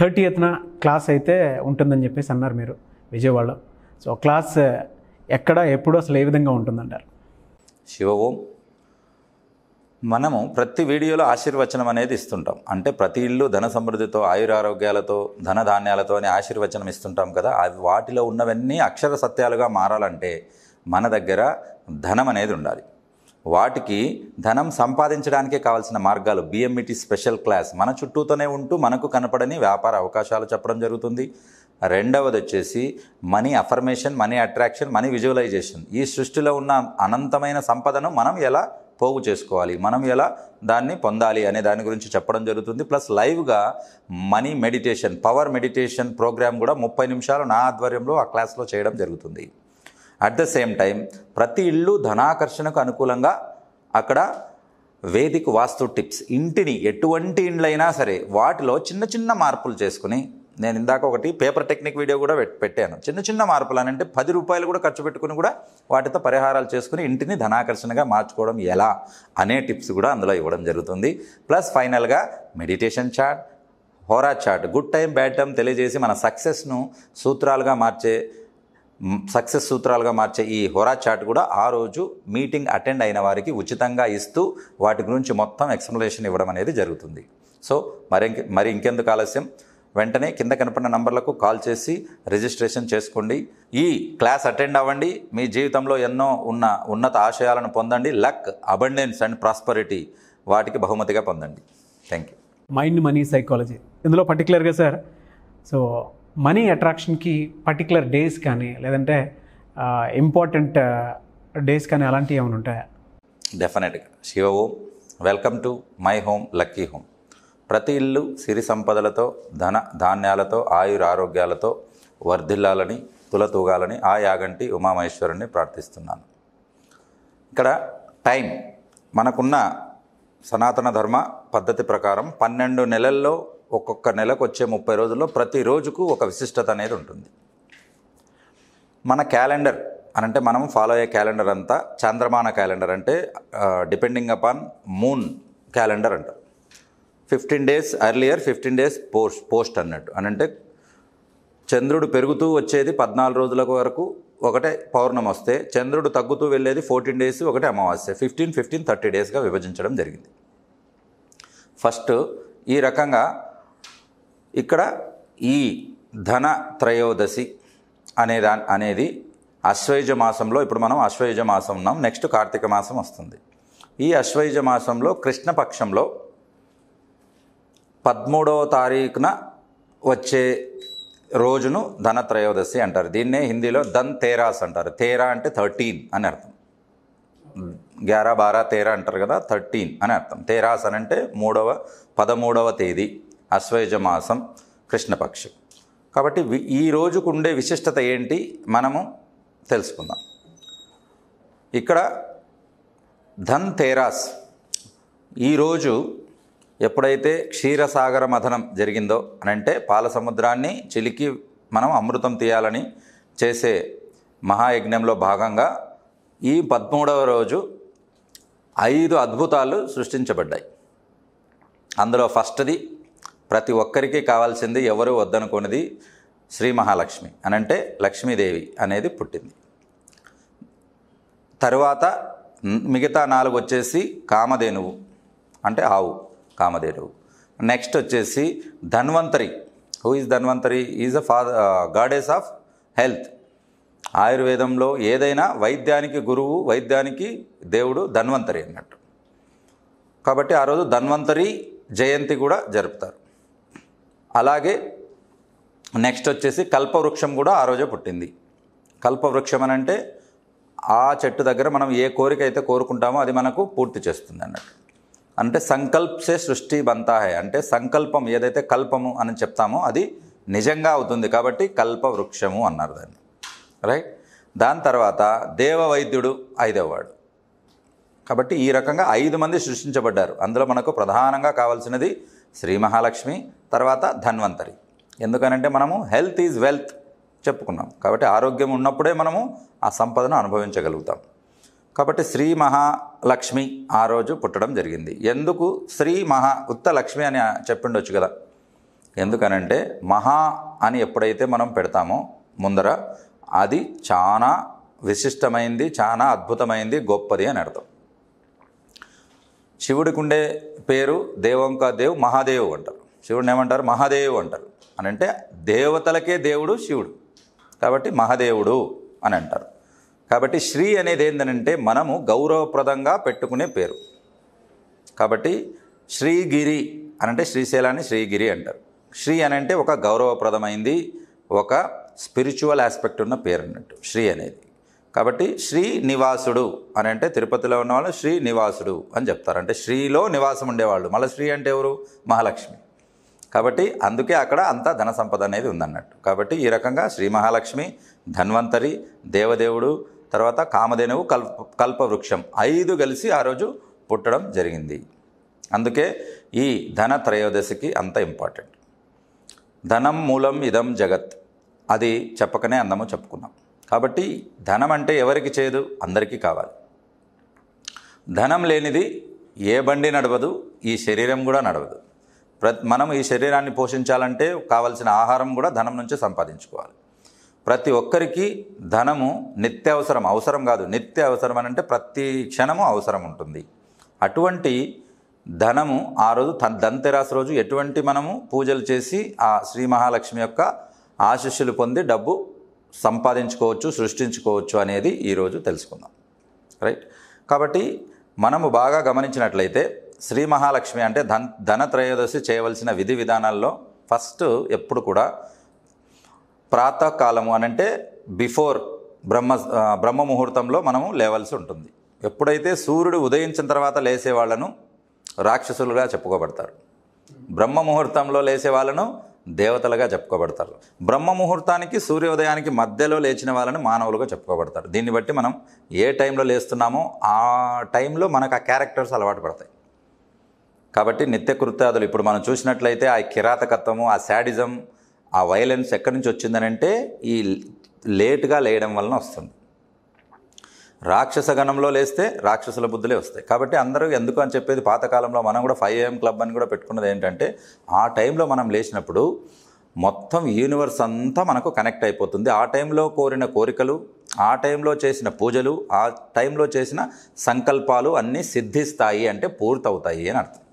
థర్టీయత్న class అయితే ఉంటుందని చెప్పేసి అన్నారు మీరు విజయవాడలో సో క్లాస్ ఎక్కడ ఎప్పుడు అసలు ఏ విధంగా ఉంటుందంటారు శివ ఓం మనము ప్రతి వీడియోలో ఆశీర్వచనం అనేది ఇస్తుంటాం అంటే ప్రతి ఇల్లు ధన సమృద్ధితో ఆయురారోగ్యాలతో ధన ధాన్యాలతో అని ఆశీర్వచనం ఇస్తుంటాం కదా అవి వాటిలో ఉన్నవన్నీ అక్షర సత్యాలుగా మారాలంటే మన దగ్గర ధనం అనేది ఉండాలి వాటికి ధనం సంపాదించడానికే కావాల్సిన మార్గాలు బిఎంఈటి స్పెషల్ క్లాస్ మన చుట్టూతోనే ఉంటూ మనకు కనపడని వ్యాపార అవకాశాలు చెప్పడం జరుగుతుంది రెండవది వచ్చేసి money affirmation money attraction money visualisation ఈ సృష్టిలో ఉన్న అనంతమైన సంపదను మనం ఎలా పోగు చేసుకోవాలి మనం ఎలా దాన్ని పొందాలి అనే దాని గురించి చెప్పడం జరుగుతుంది ప్లస్ లైవ్గా money meditation power meditation programme కూడా ముప్పై నిమిషాలు నా ఆధ్వర్యంలో ఆ క్లాస్లో చేయడం జరుగుతుంది అట్ ద సేమ్ టైం ప్రతి ఇల్లు ధనాకర్షణకు అనుకూలంగా అక్కడ వేదిక వాస్తు టిప్స్ ఇంటిని ఎటువంటి ఇండ్లైనా సరే వాటిలో చిన్న చిన్న మార్పులు చేసుకుని నేను ఇందాక ఒకటి పేపర్ టెక్నిక్ వీడియో కూడా పెట్టాను చిన్న చిన్న మార్పులు అని అంటే పది రూపాయలు కూడా ఖర్చు పెట్టుకుని కూడా వాటితో పరిహారాలు చేసుకుని ఇంటిని ధనాకర్షణగా మార్చుకోవడం ఎలా అనే టిప్స్ కూడా అందులో ఇవ్వడం జరుగుతుంది ప్లస్ ఫైనల్గా meditation chart hora chart good time bad time తెలియజేసి మన సక్సెస్ను సూత్రాలుగా మార్చే సక్సెస్ సూత్రాలుగా మార్చే ఈ హోరా చాట్ కూడా ఆ రోజు మీటింగ్ అటెండ్ అయిన వారికి ఉచితంగా ఇస్తూ వాటి గురించి మొత్తం ఎక్స్ప్లెనేషన్ ఇవ్వడం అనేది జరుగుతుంది సో మరి మరి ఇంకెందుకు ఆలస్యం వెంటనే కింద కనపడిన నంబర్లకు కాల్ చేసి రిజిస్ట్రేషన్ చేసుకోండి ఈ క్లాస్ అటెండ్ అవ్వండి మీ జీవితంలో ఎన్నో ఉన్న ఉన్నత ఆశయాలను పొందండి లక్ అబండెన్స్ అండ్ ప్రాస్పరిటీ వాటికి బహుమతిగా పొందండి thank you mind money psychology ఇందులో పర్టికులర్గా సార్ సో మనీ అట్రాక్షన్కి పర్టికులర్ డేస్ కానీ లేదంటే ఇంపార్టెంట్ డేస్ కానీ అలాంటివి ఏమైనా ఉంటాయా డెఫినెట్గా Shiva Om welcome to my home lucky home ప్రతి ఇల్లు సిరి సంపదలతో ధన ధాన్యాలతో ఆయుర ఆరోగ్యాలతో వర్ధిల్లాలని తులతూగాలని ఆ యాగంటి ఉమామహేశ్వరుణ్ణి ప్రార్థిస్తున్నాను ఇక్కడ టైం మనకున్న సనాతన ధర్మ పద్ధతి ప్రకారం పన్నెండు నెలల్లో ఒక్కొక్క నెలకు వచ్చే ముప్పై రోజుల్లో ప్రతి రోజుకు ఒక విశిష్టత అనేది ఉంటుంది మన క్యాలెండర్ అనంటే మనం ఫాలో అయ్యే క్యాలెండర్ అంతా చంద్రమాన క్యాలెండర్ అంటే డిపెండింగ్ అపాన్ మూన్ క్యాలెండర్ అంటారు fifteen days earlier fifteen days post post అన్నట్టు అనంటే చంద్రుడు పెరుగుతూ వచ్చేది పద్నాలుగు రోజుల వరకు ఒకటే పౌర్ణమి వస్తే చంద్రుడు తగ్గుతూ వెళ్ళేది ఫోర్టీన్ డేస్ ఒకటే అమావాస్య ఫిఫ్టీన్ ఫిఫ్టీన్ థర్టీ డేస్గా విభజించడం జరిగింది ఫస్ట్ ఈ రకంగా ఇక్కడ ఈ ధన త్రయోదశి అనే దా అనేది అశ్వయుజ మాసంలో ఇప్పుడు మనం అశ్వయుజ మాసం ఉన్నాం నెక్స్ట్ కార్తీక మాసం వస్తుంది ఈ అశ్వయుజ మాసంలో కృష్ణపక్షంలో పదమూడవ తారీఖున వచ్చే రోజును ధన త్రయోదశి అంటారు దీన్నే హిందీలో ధన్ తేరాస్ అంటారు తేరా అంటే థర్టీన్ అని అర్థం గ్యారా బారా తేరా అంటారు కదా థర్టీన్ అని అర్థం తేరాస్ అని అంటే మూడవ పదమూడవ తేదీ అశ్వయుజ మాసం కృష్ణపక్షం కాబట్టి ఈ రోజుకు ఉండే విశిష్టత ఏంటి మనము తెలుసుకుందాం ఇక్కడ ధన్ తేరాస్ ఈరోజు ఎప్పుడైతే క్షీరసాగర మథనం జరిగిందో అని అంటే పాల సముద్రాన్ని చిలికి మనం అమృతం తీయాలని చేసే మహాయజ్ఞంలో భాగంగా ఈ పదమూడవ రోజు ఐదు అద్భుతాలు సృష్టించబడ్డాయి అందులో ఫస్ట్ది ప్రతి ఒక్కరికి కావాల్సింది ఎవరు వద్దనుకున్నది శ్రీ మహాలక్ష్మి అనంటే లక్ష్మీదేవి అనేది పుట్టింది తరువాత మిగతా నాలుగు వచ్చేసి కామధేనువు అంటే ఆవు కామధేనువు నెక్స్ట్ వచ్చేసి Dhanvantari who is Dhanvantari is a father goddess of health ఆయుర్వేదంలో ఏదైనా వైద్యానికి గురువు వైద్యానికి దేవుడు ధన్వంతరి అన్నట్టు కాబట్టి ఆ రోజు ధన్వంతరి జయంతి కూడా జరుపుతారు అలాగే నెక్స్ట్ వచ్చేసి కల్పవృక్షం కూడా ఆ రోజే పుట్టింది కల్పవృక్షం అని అంటే ఆ చెట్టు దగ్గర మనం ఏ కోరిక అయితే కోరుకుంటామో అది మనకు పూర్తి చేస్తుంది అన్నట్టు అంటే సంకల్పసే సృష్టి బంతాహే అంటే సంకల్పం ఏదైతే కల్పము అని చెప్తామో అది నిజంగా అవుతుంది కాబట్టి కల్పవృక్షము అన్నారు దాన్ని రైట్ దాని తర్వాత దేవవైద్యుడు ఐదవవాడు కాబట్టి ఈ రకంగా ఐదు మంది సృష్టించబడ్డారు అందులో మనకు ప్రధానంగా కావాల్సినది శ్రీ మహాలక్ష్మి తర్వాత ధన్వంతరి ఎందుకనంటే మనము హెల్త్ ఈజ్ వెల్త్ చెప్పుకున్నాం కాబట్టి ఆరోగ్యం ఉన్నప్పుడే మనము ఆ సంపదను అనుభవించగలుగుతాం కాబట్టి శ్రీ మహాలక్ష్మి ఆ రోజు పుట్టడం జరిగింది ఎందుకు శ్రీ మహా ఉత్త లక్ష్మి అని చెప్పిండొచ్చు కదా ఎందుకనంటే మహా అని ఎప్పుడైతే మనం పెడతామో ముందర అది చాలా విశిష్టమైంది చాలా అద్భుతమైంది గొప్పది అని అర్థం శివుడికి ఉండే పేరు దేవంకా దేవ్ మహాదేవ్ అంటారు శివుడిని ఏమంటారు మహాదేవు అంటారు అని అంటే దేవతలకే దేవుడు శివుడు కాబట్టి మహాదేవుడు అని అంటారు కాబట్టి శ్రీ అనేది ఏంటంటే మనము గౌరవప్రదంగా పెట్టుకునే పేరు కాబట్టి శ్రీగిరి అనంటే శ్రీశైలాన్ని శ్రీగిరి అంటారు శ్రీ అనంటే ఒక గౌరవప్రదమైంది ఒక స్పిరిచువల్ ఆస్పెక్ట్ ఉన్న పేరు అన్నట్టు శ్రీ అనేది కాబట్టి శ్రీ నివాసుడు అని అంటే తిరుపతిలో ఉన్నవాళ్ళు శ్రీ నివాసుడు అని చెప్తారు అంటే శ్రీలో నివాసం ఉండేవాళ్ళు మళ్ళీ శ్రీ అంటే ఎవరు మహాలక్ష్మి కాబట్టి అందుకే అక్కడ అంత ధన సంపద అనేది ఉందన్నట్టు కాబట్టి ఈ రకంగా శ్రీ మహాలక్ష్మి ధన్వంతరి దేవదేవుడు తర్వాత కామధేనువు కల్ప కల్పవృక్షం ఐదు కలిసి ఆ రోజు పుట్టడం జరిగింది అందుకే ఈ ధన త్రయోదశికి అంత ఇంపార్టెంట్ ధనం మూలం ఇదం జగత్ అది చెప్పకనే అందము చెప్పుకున్నాం కాబట్టి ధనం అంటే ఎవరికి చేయదు అందరికీ కావాలి ధనం లేనిది ఏ బండి నడవదు ఈ శరీరం కూడా నడవదు మనం ఈ శరీరాన్ని పోషించాలంటే కావలసిన ఆహారం కూడా ధనం నుంచే సంపాదించుకోవాలి ప్రతి ఒక్కరికి ధనము నిత్యావసరం అవసరం కాదు అవసరం అని అంటే ప్రతి క్షణము అవసరం ఉంటుంది అటువంటి ధనము ఆ రోజు ధన్తెరాసు రోజు ఎటువంటి మనము పూజలు చేసి ఆ శ్రీ మహాలక్ష్మి యొక్క ఆశీస్సులు పొంది డబ్బు సంపాదించుకోవచ్చు సృష్టించుకోవచ్చు అనేది ఈరోజు తెలుసుకుందాం రైట్ కాబట్టి మనము బాగా గమనించినట్లయితే శ్రీ మహాలక్ష్మి అంటే ధన్ ధనత్రయోదశి చేయవలసిన విధి విధానాల్లో ఫస్ట్ ఎప్పుడు కూడా ప్రాతకాలము అని అంటే బిఫోర్ బ్రహ్మ బ్రహ్మ ముహూర్తంలో మనము లేవలసి ఉంటుంది ఎప్పుడైతే సూర్యుడు ఉదయించిన తర్వాత లేసే వాళ్ళను రాక్షసులుగా చెప్పుకోబడతారు బ్రహ్మ ముహూర్తంలో లేసే వాళ్ళను దేవతలుగా చెప్పుకోబడతారు బ్రహ్మ ముహూర్తానికి సూర్యోదయానికి మధ్యలో లేచిన వాళ్ళని మానవులుగా చెప్పుకోబడతారు దీన్ని బట్టి మనం ఏ టైంలో లేస్తున్నామో ఆ టైంలో మనకు ఆ క్యారెక్టర్స్ అలవాటు పడతాయి కాబట్టి నిత్య కృత్యాదులు ఇప్పుడు మనం చూసినట్లయితే ఆ కిరాతకత్వము ఆ శాడిజం ఆ వైలెన్స్ ఎక్కడి నుంచి వచ్చిందని అంటే ఈ లేటుగా లేయడం వలన వస్తుంది రాక్షస గణంలో లేస్తే రాక్షసుల బుద్ధులే వస్తాయి కాబట్టి అందరూ ఎందుకు అని చెప్పేది పాతకాలంలో మనం కూడా ఫైవ్ ఏఎం క్లబ్ అని కూడా పెట్టుకున్నది ఏంటంటే ఆ టైంలో మనం లేచినప్పుడు మొత్తం యూనివర్స్ అంతా మనకు కనెక్ట్ అయిపోతుంది ఆ టైంలో కోరిన కోరికలు ఆ టైంలో చేసిన పూజలు ఆ టైంలో చేసిన సంకల్పాలు అన్నీ సిద్ధిస్తాయి అంటే పూర్తవుతాయి అని అర్థం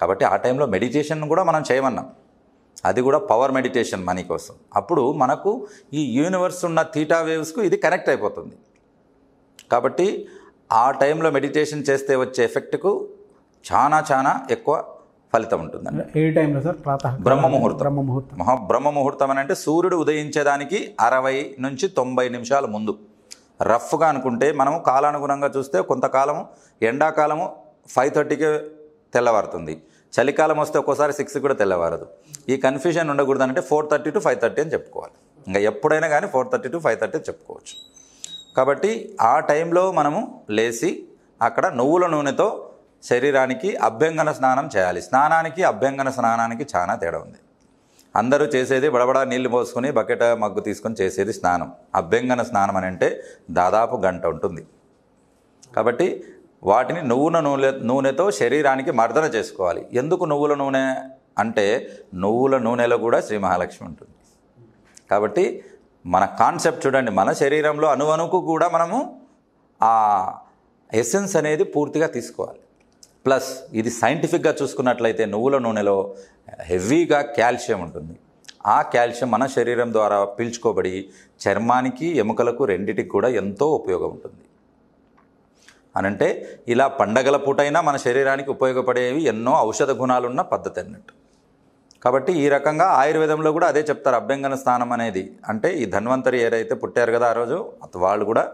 కాబట్టి ఆ టైంలో మెడిటేషన్ కూడా మనం చేయమన్నాం అది కూడా పవర్ మెడిటేషన్ మనీ కోసం అప్పుడు మనకు ఈ యూనివర్స్ ఉన్న థీటా వేవ్స్కు ఇది కనెక్ట్ అయిపోతుంది కాబట్టి ఆ టైంలో మెడిటేషన్ చేస్తే వచ్చే ఎఫెక్ట్కు చాలా చాలా ఎక్కువ ఫలితం ఉంటుందండి ఏ టైంలో సార్ ప్రాత బ్రహ్మ ముహూర్తం బ్రహ్మ ముహూర్తం మహా బ్రహ్మ ముహూర్తం అని అంటే సూర్యుడు ఉదయించేదానికి అరవై నుంచి తొంభై నిమిషాల ముందు రఫ్గా అనుకుంటే మనము కాలానుగుణంగా చూస్తే కొంతకాలము ఎండాకాలము ఫైవ్ థర్టీకే తెల్లవారుతుంది చలికాలం వస్తే ఒక్కోసారి సిక్స్ కూడా తెల్లవారదు ఈ కన్ఫ్యూజన్ అంటే four thirty to five thirty అని చెప్పుకోవాలి ఇంకా ఎప్పుడైనా కానీ four thirty to five thirty చెప్పుకోవచ్చు కాబట్టి ఆ టైంలో మనము లేచి అక్కడ నువ్వుల నూనెతో శరీరానికి అభ్యంగన స్నానం చేయాలి స్నానానికి అభ్యంగన స్నానానికి చాలా తేడా ఉంది అందరూ చేసేది బడబడా నీళ్లు పోసుకొని బకెట్ మగ్గు తీసుకొని చేసేది స్నానం అభ్యంగన స్నానం అని అంటే దాదాపు గంట ఉంటుంది కాబట్టి వాటిని నువ్వుల నూనె నూనెతో శరీరానికి మర్దన చేసుకోవాలి ఎందుకు నువ్వుల నూనె అంటే నువ్వుల నూనెలో కూడా శ్రీ మహాలక్ష్మి ఉంటుంది కాబట్టి మన కాన్సెప్ట్ చూడండి మన శరీరంలో అనువనుకు కూడా మనము ఆ ఎసెన్స్ అనేది పూర్తిగా తీసుకోవాలి ప్లస్ ఇది సైంటిఫిక్గా చూసుకున్నట్లయితే నువ్వుల నూనెలో హెవీగా కాల్షియం ఉంటుంది ఆ కాల్షియం మన శరీరం ద్వారా పీల్చుకోబడి చర్మానికి ఎముకలకు రెండిటికి కూడా ఎంతో ఉపయోగం ఉంటుంది అనంటే ఇలా పండగల పూటైనా మన శరీరానికి ఉపయోగపడేవి ఎన్నో ఔషధ గుణాలున్న పద్ధతి అన్నట్టు కాబట్టి ఈ రకంగా ఆయుర్వేదంలో కూడా అదే చెప్తారు అభ్యంగన స్నానం అనేది అంటే ఈ ధన్వంతరి ఏదైతే పుట్టారు కదా ఆ రోజు వాళ్ళు కూడా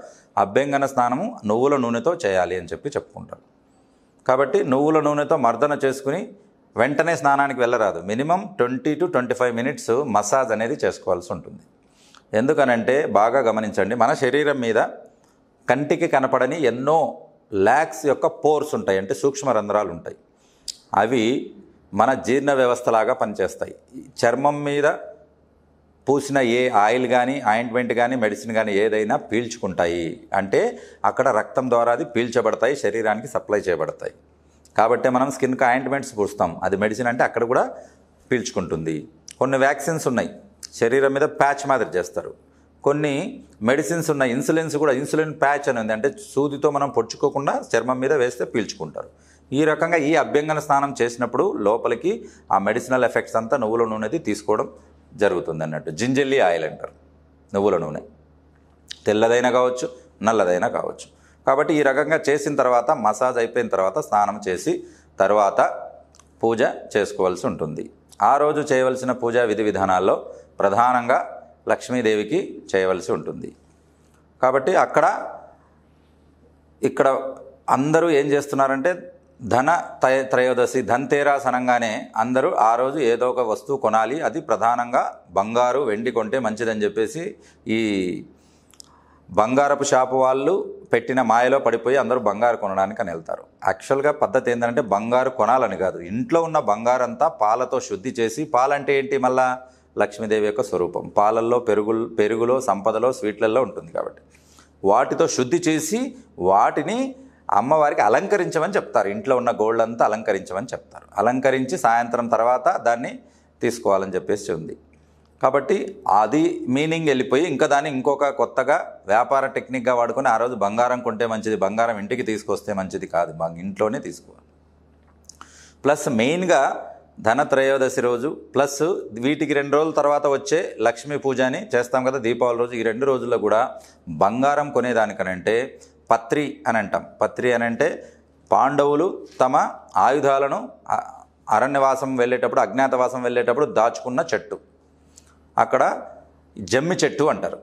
అభ్యంగన స్నానము నువ్వుల నూనెతో చేయాలి అని చెప్పి చెప్పుకుంటారు కాబట్టి నువ్వుల నూనెతో మర్దన చేసుకుని వెంటనే స్నానానికి వెళ్ళరాదు minimum twenty to twenty five minutes massage అనేది చేసుకోవాల్సి ఉంటుంది ఎందుకనంటే బాగా గమనించండి మన శరీరం మీద కంటికి కనపడని ఎన్నో ల్యాక్స్ యొక్క పోర్స్ ఉంటాయి అంటే సూక్ష్మ రంధ్రాలు ఉంటాయి అవి మన జీర్ణ వ్యవస్థలాగా పనిచేస్తాయి చర్మం మీద పూసిన ఏ ఆయిల్ కానీ ఆయింట్మెంట్ కానీ మెడిసిన్ కానీ ఏదైనా పీల్చుకుంటాయి అంటే అక్కడ రక్తం ద్వారా అది పీల్చబడతాయి శరీరానికి సప్లై చేయబడతాయి కాబట్టి మనం స్కిన్కి ఆయింట్మెంట్స్ పూస్తాం అది మెడిసిన్ అంటే అక్కడ కూడా పీల్చుకుంటుంది కొన్ని వ్యాక్సిన్స్ ఉన్నాయి శరీరం మీద ప్యాచ్ మాదిరి చేస్తారు కొన్ని మెడిసిన్స్ ఉన్నాయి ఇన్సులిన్స్ కూడా ఇన్సులిన్ ప్యాచ్ అని ఉంది అంటే సూదితో మనం పొడుచుకోకుండా చర్మం మీద వేస్తే పీల్చుకుంటారు ఈ రకంగా ఈ అభ్యంగన స్నానం చేసినప్పుడు లోపలికి ఆ మెడిసినల్ ఎఫెక్ట్స్ అంతా నువ్వుల నూనెది తీసుకోవడం జరుగుతుంది అన్నట్టు జింజల్లీ ఆయిల్ అంటారు నువ్వుల నూనె తెల్లదైనా కావచ్చు నల్లదైనా కావచ్చు కాబట్టి ఈ రకంగా చేసిన తర్వాత మసాజ్ అయిపోయిన తర్వాత స్నానం చేసి తర్వాత పూజ చేసుకోవాల్సి ఉంటుంది ఆ రోజు చేయవలసిన పూజా విధి విధానాల్లో ప్రధానంగా లక్ష్మీదేవికి చేయవలసి ఉంటుంది కాబట్టి అక్కడ ఇక్కడ అందరూ ఏం చేస్తున్నారంటే ధన త్రయ త్రయోదశి ధన్తేరాస్ అనగానే అందరూ ఆ రోజు ఏదో ఒక వస్తువు కొనాలి అది ప్రధానంగా బంగారు వెండి కొంటే మంచిదని చెప్పేసి ఈ బంగారపు షాపు వాళ్ళు పెట్టిన మాయలో పడిపోయి అందరూ బంగారు కొనడానికి అని వెళ్తారు యాక్చువల్గా పద్ధతి ఏంటంటే బంగారు కొనాలని కాదు ఇంట్లో ఉన్న బంగారంతా పాలతో శుద్ధి చేసి పాలంటే ఏంటి మళ్ళీ లక్ష్మీదేవి యొక్క స్వరూపం పాలల్లో పెరుగు పెరుగులో సంపదలో స్వీట్లలో ఉంటుంది కాబట్టి వాటితో శుద్ధి చేసి వాటిని అమ్మవారికి అలంకరించమని చెప్తారు ఇంట్లో ఉన్న గోల్డ్ అంతా అలంకరించమని చెప్తారు అలంకరించి సాయంత్రం తర్వాత దాన్ని తీసుకోవాలని చెప్పేసి ఉంది కాబట్టి అది మీనింగ్ వెళ్ళిపోయి ఇంకా దాన్ని ఇంకొక కొత్తగా వ్యాపార టెక్నిక్గా వాడుకొని ఆ రోజు బంగారం కొంటే మంచిది బంగారం ఇంటికి తీసుకొస్తే మంచిది కాదు ఇంట్లోనే తీసుకోవాలి ప్లస్ మెయిన్గా ధనత్రయోదశి రోజు ప్లస్ వీటికి రెండు రోజుల తర్వాత వచ్చే లక్ష్మీ పూజ అని చేస్తాం కదా దీపావళి రోజు ఈ రెండు రోజుల్లో కూడా బంగారం కొనేదానికనంటే పత్రి అని అంటాం పత్రి అని అంటే పాండవులు తమ ఆయుధాలను అరణ్యవాసం వెళ్ళేటప్పుడు అజ్ఞాతవాసం వెళ్ళేటప్పుడు దాచుకున్న చెట్టు అక్కడ జమ్మి చెట్టు అంటారు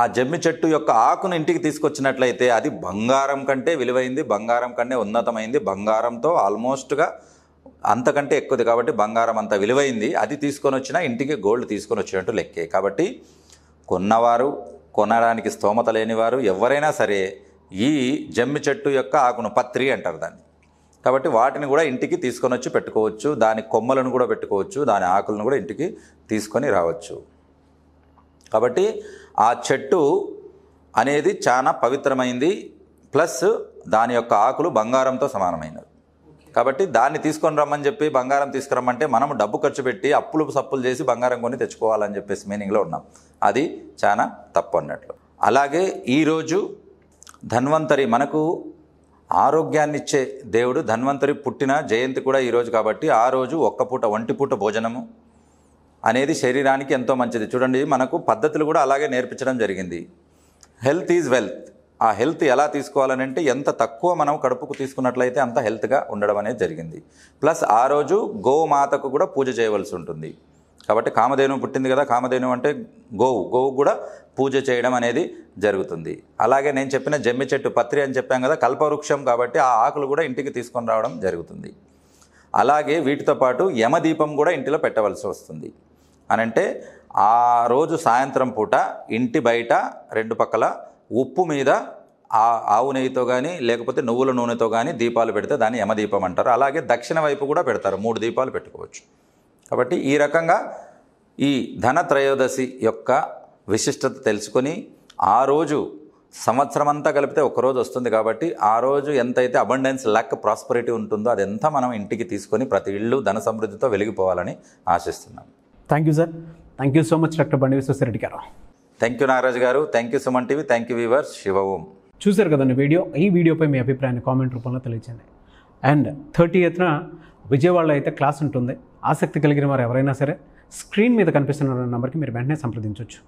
ఆ జమ్మి చెట్టు యొక్క ఆకును ఇంటికి తీసుకొచ్చినట్లయితే అది బంగారం కంటే విలువైంది బంగారం కంటే ఉన్నతమైంది బంగారంతో ఆల్మోస్ట్గా అంతకంటే ఎక్కువది కాబట్టి బంగారం అంత విలువైంది అది తీసుకొని వచ్చినా ఇంటికి గోల్డ్ తీసుకొని వచ్చినట్టు లెక్కే కాబట్టి కొన్నవారు కొనడానికి స్తోమత లేనివారు ఎవరైనా సరే ఈ జమ్మి చెట్టు యొక్క ఆకును పత్రి అంటారు దాన్ని కాబట్టి వాటిని కూడా ఇంటికి తీసుకొని వచ్చి పెట్టుకోవచ్చు దాని కొమ్మలను కూడా పెట్టుకోవచ్చు దాని ఆకులను కూడా ఇంటికి తీసుకొని రావచ్చు కాబట్టి ఆ చెట్టు అనేది చాలా పవిత్రమైంది ప్లస్ దాని యొక్క ఆకులు బంగారంతో సమానమైనవి కాబట్టి దాన్ని తీసుకొని రమ్మని చెప్పి బంగారం తీసుకురమ్మంటే మనం డబ్బు ఖర్చు పెట్టి అప్పులు సప్పులు చేసి బంగారం కొని తెచ్చుకోవాలని చెప్పేసి మీనింగ్లో ఉన్నాం అది చాలా తప్పు అన్నట్లు అలాగే ఈరోజు ధన్వంతరి మనకు ఆరోగ్యాన్ని ఇచ్చే దేవుడు ధన్వంతరి పుట్టిన జయంతి కూడా ఈరోజు కాబట్టి ఆ రోజు ఒక్క పూట ఒంటి పూట భోజనము అనేది శరీరానికి ఎంతో మంచిది చూడండి మనకు పద్ధతులు కూడా అలాగే నేర్పించడం జరిగింది హెల్త్ ఈజ్ వెల్త్ ఆ హెల్త్ ఎలా తీసుకోవాలని అంటే ఎంత తక్కువ మనం కడుపుకు తీసుకున్నట్లయితే అంత హెల్త్గా ఉండడం అనేది జరిగింది ప్లస్ ఆ రోజు గోమాతకు కూడా పూజ చేయవలసి ఉంటుంది కాబట్టి కామధేను పుట్టింది కదా కామధేను అంటే గోవు గోవు కూడా పూజ చేయడం అనేది జరుగుతుంది అలాగే నేను చెప్పిన జమ్మి చెట్టు పత్రి అని చెప్పాం కదా కల్పవృక్షం కాబట్టి ఆ ఆకులు కూడా ఇంటికి తీసుకొని రావడం జరుగుతుంది అలాగే వీటితో పాటు యమదీపం కూడా ఇంటిలో పెట్టవలసి వస్తుంది అనంటే ఆ రోజు సాయంత్రం పూట ఇంటి బయట రెండు పక్కల ఉప్పు మీద ఆ ఆవు నెయ్యితో కానీ లేకపోతే నువ్వుల నూనెతో కానీ దీపాలు పెడితే దాన్ని యమదీపం అంటారు అలాగే దక్షిణ వైపు కూడా పెడతారు మూడు దీపాలు పెట్టుకోవచ్చు కాబట్టి ఈ రకంగా ఈ ధనత్రయోదశి యొక్క విశిష్టత తెలుసుకొని ఆ రోజు సంవత్సరం అంతా కలిపితే ఒకరోజు వస్తుంది కాబట్టి ఆ రోజు ఎంతైతే అబండెన్స్ లక్ ప్రాస్పరిటీ ఉంటుందో అదంతా మనం ఇంటికి తీసుకొని ప్రతి ఇళ్ళు ధన సమృద్ధితో వెలిగిపోవాలని ఆశిస్తున్నాం thank you sir thank you so much doctor Bandi Vishweshwarreddy గారు థ్యాంక్ యూ నాగరాజు గారు thank you Suman TV thank you viewers Shiva Om చూశారు కదండి వీడియో ఈ వీడియోపై మీ అభిప్రాయాన్ని కామెంట్ రూపంలో తెలియజేయండి అండ్ థర్టీ ఎత్న విజయవాడలో అయితే క్లాస్ ఉంటుంది ఆసక్తి కలిగిన వారు ఎవరైనా సరే స్క్రీన్ మీద కనిపిస్తున్న నెంబర్కి మీరు వెంటనే సంప్రదించవచ్చు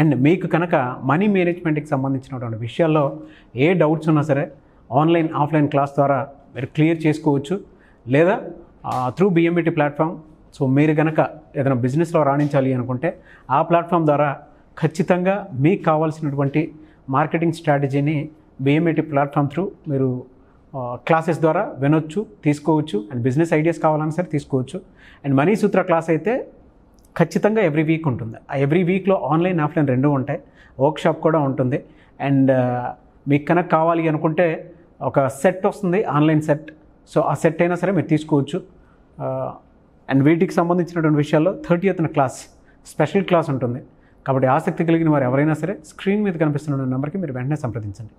అండ్ మీకు కనుక మనీ మేనేజ్మెంట్కి సంబంధించినటువంటి విషయాల్లో ఏ డౌట్స్ ఉన్నా సరే ఆన్లైన్ ఆఫ్లైన్ క్లాస్ ద్వారా మీరు క్లియర్ చేసుకోవచ్చు లేదా త్రూ బిఎంబిటీ ప్లాట్ఫామ్ సో మీరు కనుక ఏదైనా బిజినెస్లో రాణించాలి అనుకుంటే ఆ ప్లాట్ఫామ్ ద్వారా ఖచ్చితంగా మీకు కావాల్సినటువంటి మార్కెటింగ్ స్ట్రాటజీని బిఎంఏటి ప్లాట్ఫామ్ త్రూ మీరు క్లాసెస్ ద్వారా వినొచ్చు తీసుకోవచ్చు అండ్ బిజినెస్ ఐడియాస్ కావాలన్నా సరే తీసుకోవచ్చు అండ్ మనీ సూత్ర క్లాస్ అయితే ఖచ్చితంగా ఎవ్రీ వీక్ ఉంటుంది ఆ ఎవ్రీ వీక్లో ఆన్లైన్ ఆఫ్లైన్ రెండూ ఉంటాయి వర్క్షాప్ కూడా ఉంటుంది అండ్ మీకు కనుక కావాలి అనుకుంటే ఒక సెట్ వస్తుంది ఆన్లైన్ సెట్ సో ఆ సెట్ అయినా సరే మీరు తీసుకోవచ్చు అండ్ వీటికి సంబంధించినటువంటి విషయాల్లో థర్టీ క్లాస్ స్పెషల్ క్లాస్ ఉంటుంది కాబట్టి ఆసక్తి కలిగిన వారు ఎవరైనా సరే స్క్రీన్ మీద కనిపిస్తున్న నెంబర్కి మీరు వెంటనే సంప్రదించండి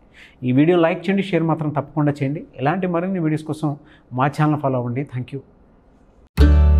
ఈ వీడియో లైక్ చేయండి షేర్ మాత్రం తప్పకుండా చేయండి ఇలాంటి మరిన్ని వీడియోస్ కోసం మా ఛానల్ ఫాలో అవ్వండి థ్యాంక్ యూ